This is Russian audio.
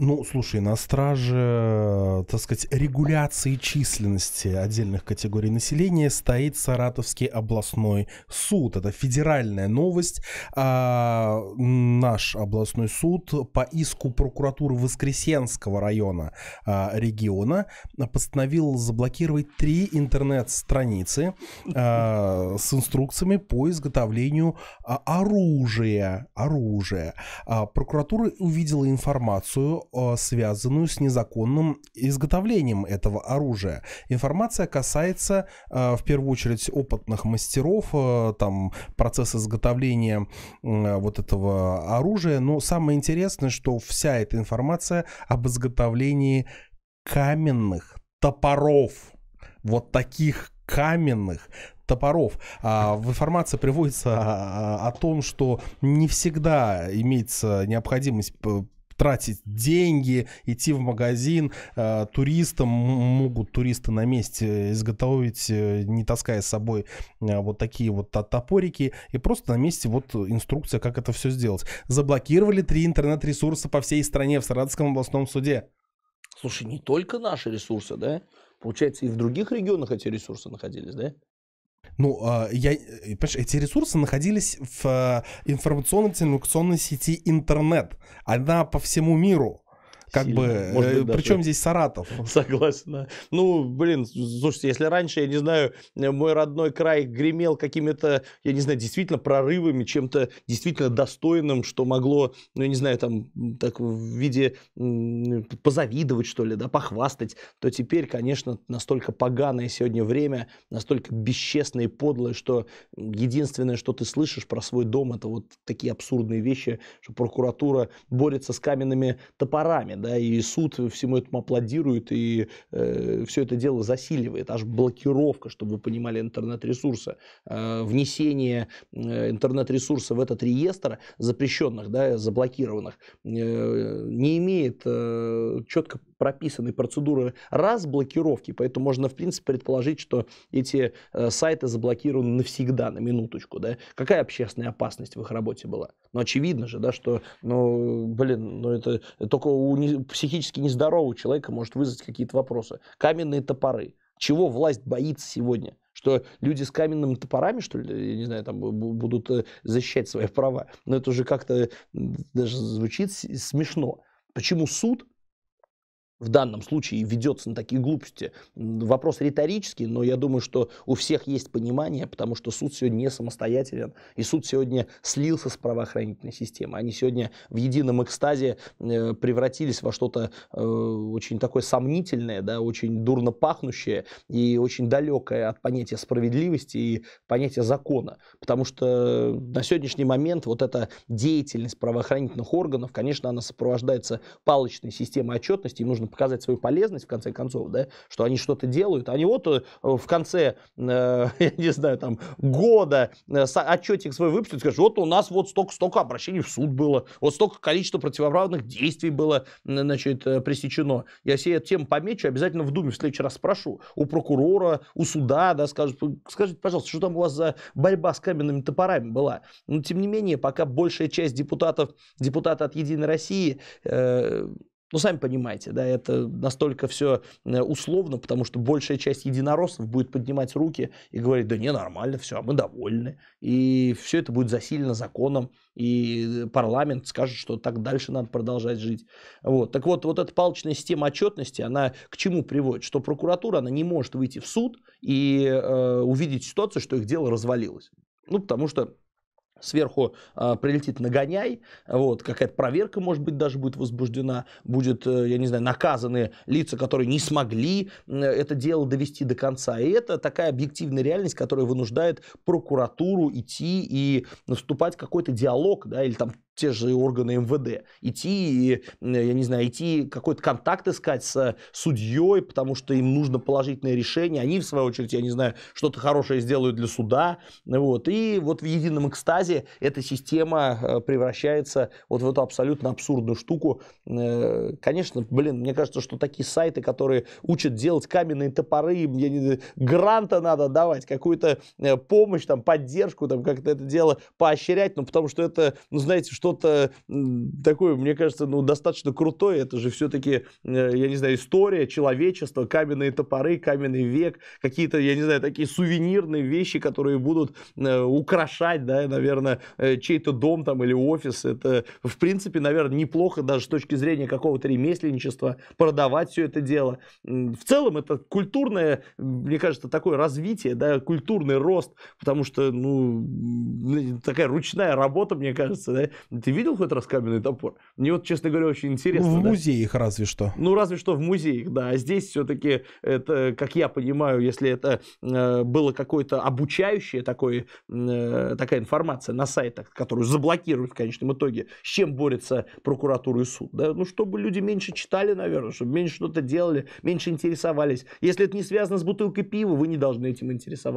Ну, слушай, на страже, так сказать, регуляции численности отдельных категорий населения стоит Саратовский областной суд. Это федеральная новость. А, наш областной суд по иску прокуратуры Воскресенского района а, региона постановил заблокировать три интернет-страницы а, с инструкциями по изготовлению а, оружия. оружия. А, прокуратура увидела информацию а, связанную с незаконным изготовлением этого оружия. Информация касается а, в первую очередь опытных мастеров, а, там процесс изготовления вот этого оружия. Но самое интересное, что вся эта информация об изготовлении каменных топоров. Вот таких каменных топоров. А в информации приводится о, о том, что не всегда имеется необходимость тратить деньги, идти в магазин. Э, туристам могут туристы на месте э, изготовить, э, не таская с собой вот такие вот топорики. И просто на месте вот инструкция, как это все сделать. Заблокировали три интернет-ресурса по всей стране в Саратовском областном суде. Слушай, не только наши ресурсы, да? Получается, и в других регионах эти ресурсы находились, да? Ну, а, я, э, понимаешь, эти ресурсы находились в э, информационно-телекоммуникационной сети интернет. Она по всему миру. Как Сильно. бы, Может быть, э, причем да. здесь Саратов? Согласна. Ну, блин, слушайте, если раньше, я не знаю, э, мой родной край гремел какими-то, я не знаю, действительно прорывами, чем-то действительно достойным, что могло, ну, я не знаю, там, так в виде позавидовать, что ли, да, похвастать, то теперь, конечно, настолько поганое сегодня время, настолько бесчестное и подлое, что единственное, что ты слышишь про свой дом, это вот такие абсурдные вещи, что прокуратура борется с каменными топорами, да, и суд всему этому аплодирует, и э, все это дело засиливает, аж блокировка, чтобы вы понимали, интернет-ресурса, э, внесение э, интернет-ресурса в этот реестр запрещенных, да, заблокированных, э, не имеет э, четко прописаны процедуры разблокировки, поэтому можно, в принципе, предположить, что эти э, сайты заблокированы навсегда, на минуточку, да. Какая общественная опасность в их работе была? Ну, очевидно же, да, что, ну, блин, ну, это только у не, психически нездорового человека может вызвать какие-то вопросы. Каменные топоры. Чего власть боится сегодня? Что люди с каменными топорами, что ли, я не знаю, там будут э, защищать свои права. Но ну, это уже как-то даже звучит смешно. Почему суд в данном случае ведется на такие глупости. Вопрос риторический, но я думаю, что у всех есть понимание, потому что суд сегодня не самостоятелен, и суд сегодня слился с правоохранительной системой. Они сегодня в едином экстазе э, превратились во что-то э, очень такое сомнительное, да, очень дурно пахнущее и очень далекое от понятия справедливости и понятия закона. Потому что на сегодняшний момент вот эта деятельность правоохранительных органов, конечно, она сопровождается палочной системой отчетности, и нужно показать свою полезность, в конце концов, да, что они что-то делают. Они вот э, в конце, э, я не знаю, там, года э, отчетик свой выпустят, скажут, вот у нас вот столько-столько обращений в суд было, вот столько количества противоправных действий было, значит, э, пресечено. Я все эту тему помечу, обязательно в Думе в следующий раз спрошу. У прокурора, у суда, да, скажут, скажите, пожалуйста, что там у вас за борьба с каменными топорами была? Но, тем не менее, пока большая часть депутатов, депутаты от «Единой России», э, ну, сами понимаете, да, это настолько все э, условно, потому что большая часть единороссов будет поднимать руки и говорить, да не, нормально, все, мы довольны. И все это будет засилено законом, и парламент скажет, что так дальше надо продолжать жить. Вот. Так вот, вот эта палочная система отчетности, она к чему приводит? Что прокуратура, она не может выйти в суд и э, увидеть ситуацию, что их дело развалилось. Ну, потому что сверху э, прилетит нагоняй, вот, какая-то проверка, может быть, даже будет возбуждена, будет, э, я не знаю, наказаны лица, которые не смогли э, это дело довести до конца. И это такая объективная реальность, которая вынуждает прокуратуру идти и наступать какой-то диалог, да, или там те же органы МВД, идти, я не знаю, идти какой-то контакт искать с судьей, потому что им нужно положительное решение, они, в свою очередь, я не знаю, что-то хорошее сделают для суда, вот, и вот в едином экстазе эта система э, превращается вот в эту абсолютно абсурдную штуку. Э, конечно, блин, мне кажется, что такие сайты, которые учат делать каменные топоры, я не, гранта надо давать, какую-то э, помощь, там, поддержку, там, как-то это дело поощрять, ну, потому что это, ну, знаете, что что-то такое, мне кажется, ну, достаточно крутое. Это же все-таки, э, я не знаю, история человечества, каменные топоры, каменный век, какие-то, я не знаю, такие сувенирные вещи, которые будут э, украшать, да, наверное, э, чей-то дом там или офис. Это, в принципе, наверное, неплохо даже с точки зрения какого-то ремесленничества продавать все это дело. В целом это культурное, мне кажется, такое развитие, да, культурный рост, потому что, ну, такая ручная работа, мне кажется, да, ты видел хоть раз каменный топор? Мне вот, честно говоря, очень интересно. Ну, в да? музеях разве что. Ну, разве что в музеях, да. А здесь все-таки, это, как я понимаю, если это э, было какое-то обучающее такое, э, такая информация на сайтах, которую заблокируют в конечном итоге, с чем борется прокуратура и суд, да? Ну, чтобы люди меньше читали, наверное, чтобы меньше что-то делали, меньше интересовались. Если это не связано с бутылкой пива, вы не должны этим интересоваться.